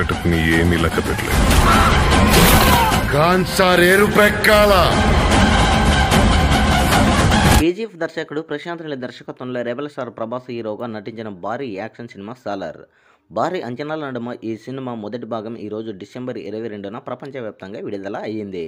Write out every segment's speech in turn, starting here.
పెట్టుకుని ఏమీ లెక్క పెట్టలేదు కేజీఎఫ్ దర్శకుడు ప్రశాంత్ రెడ్డి దర్శకత్వంలో రెబల్ స్టార్ ప్రభాస్ హీరోగా నటించిన భారీ యాక్షన్ సినిమా సాలార్ భారీ అంచనాల నడుమ ఈ సినిమా మొదటి భాగం ఈరోజు డిసెంబర్ ఇరవై రెండున ప్రపంచవ్యాప్తంగా విడుదల అయ్యింది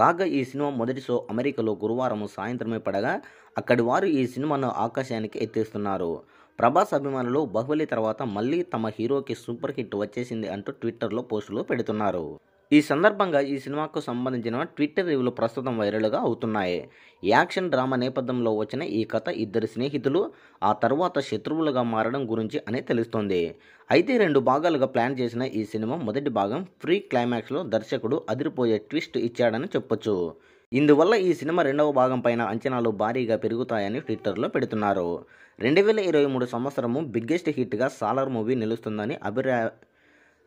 కాగా ఈ సినిమా మొదటి షో అమెరికాలో గురువారం సాయంత్రమే పడగా అక్కడి వారు ఈ సినిమాను ఆకాశానికి ఎత్తేస్తున్నారు ప్రభాస్ అభిమానులు బాహుబలి తర్వాత మళ్ళీ తమ హీరోకి సూపర్ హిట్ వచ్చేసింది అంటూ ట్విట్టర్లో పోస్టులు పెడుతున్నారు ఈ సందర్భంగా ఈ సినిమాకు సంబంధించిన ట్విట్టర్ రివ్యూలు ప్రస్తుతం వైరల్గా అవుతున్నాయి యాక్షన్ డ్రామా నేపథ్యంలో వచ్చిన ఈ కథ ఇద్దరు స్నేహితులు ఆ తర్వాత శత్రువులుగా మారడం గురించి అని తెలుస్తోంది అయితే రెండు భాగాలుగా ప్లాన్ చేసిన ఈ సినిమా మొదటి భాగం ఫ్రీ క్లైమాక్స్లో దర్శకుడు అదిరిపోయే ట్విస్ట్ ఇచ్చాడని చెప్పొచ్చు ఇందువల్ల ఈ సినిమా రెండవ భాగం పైన అంచనాలు భారీగా పెరుగుతాయని ట్విట్టర్లో పెడుతున్నారు రెండు వేల ఇరవై మూడు సంవత్సరము బిగ్గెస్ట్ హిట్గా సాలార్ మూవీ నిలుస్తుందని అభిప్రాయ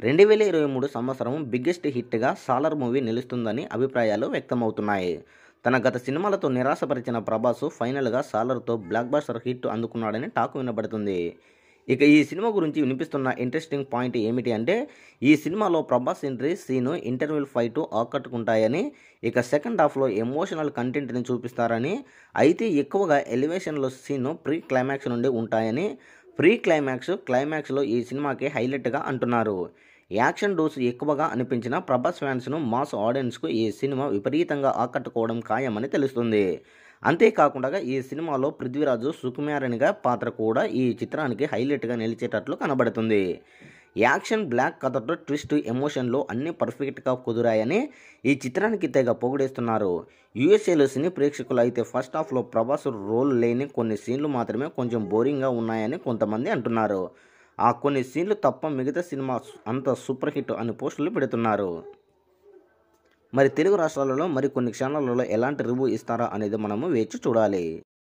రెండు వేల ఇరవై మూడు సంవత్సరం బిగ్గెస్ట్ హిట్గా సాలార్ మూవీ నిలుస్తుందని అభిప్రాయాలు వ్యక్తమవుతున్నాయి తన గత సినిమాలతో నిరాశపరిచిన ప్రభాస్ ఫైనల్గా సాలర్తో బ్లాక్ బాస్టర్ హిట్ అందుకున్నాడని టాక్ వినబడుతుంది ఇక ఈ సినిమా గురించి వినిపిస్తున్న ఇంట్రెస్టింగ్ పాయింట్ ఏమిటి అంటే ఈ సినిమాలో Prabhas entry scene interval fight ఆకట్టుకుంటాయని ఇక సెకండ్ హాఫ్లో ఎమోషనల్ కంటెంట్ని చూపిస్తారని అయితే ఎక్కువగా ఎలివేషన్లో సీను ప్రీ క్లైమాక్స్ నుండి ఉంటాయని ప్రీ క్లైమాక్స్ క్లైమాక్స్లో ఈ సినిమాకి హైలైట్గా అంటున్నారు యాక్షన్ డోస్ ఎక్కువగా అనిపించిన ప్రభాస్ ఫ్యాన్స్ను మాస్ ఆడియన్స్కు ఈ సినిమా విపరీతంగా ఆకట్టుకోవడం ఖాయమని తెలుస్తుంది అంతేకాకుండా ఈ సినిమాలో పృథ్వీరాజు సుకుమారణిగా పాత్ర కూడా ఈ చిత్రానికి హైలైట్గా నిలిచేటట్లు కనబడుతుంది యాక్షన్ బ్లాక్ కథతో ట్విస్ట్ ఎమోషన్లు అన్నీ పర్ఫెక్ట్గా కుదిరాయని ఈ చిత్రానికి తెగ పొగిడేస్తున్నారు యుఎస్ఏలో సినీ ప్రేక్షకులు అయితే ఫస్ట్ హాఫ్లో ప్రభాస్ రోల్ లేని కొన్ని సీన్లు మాత్రమే కొంచెం బోరింగ్గా ఉన్నాయని కొంతమంది అంటున్నారు ఆ కొన్ని సీన్లు తప్ప మిగతా సినిమా అంత సూపర్ హిట్ అని పోస్టులు పెడుతున్నారు మరి తెలుగు రాష్ట్రాలలో మరికొన్ని క్షణాలలో ఎలాంటి రివ్యూ ఇస్తారా అనేది మనము వేచి చూడాలి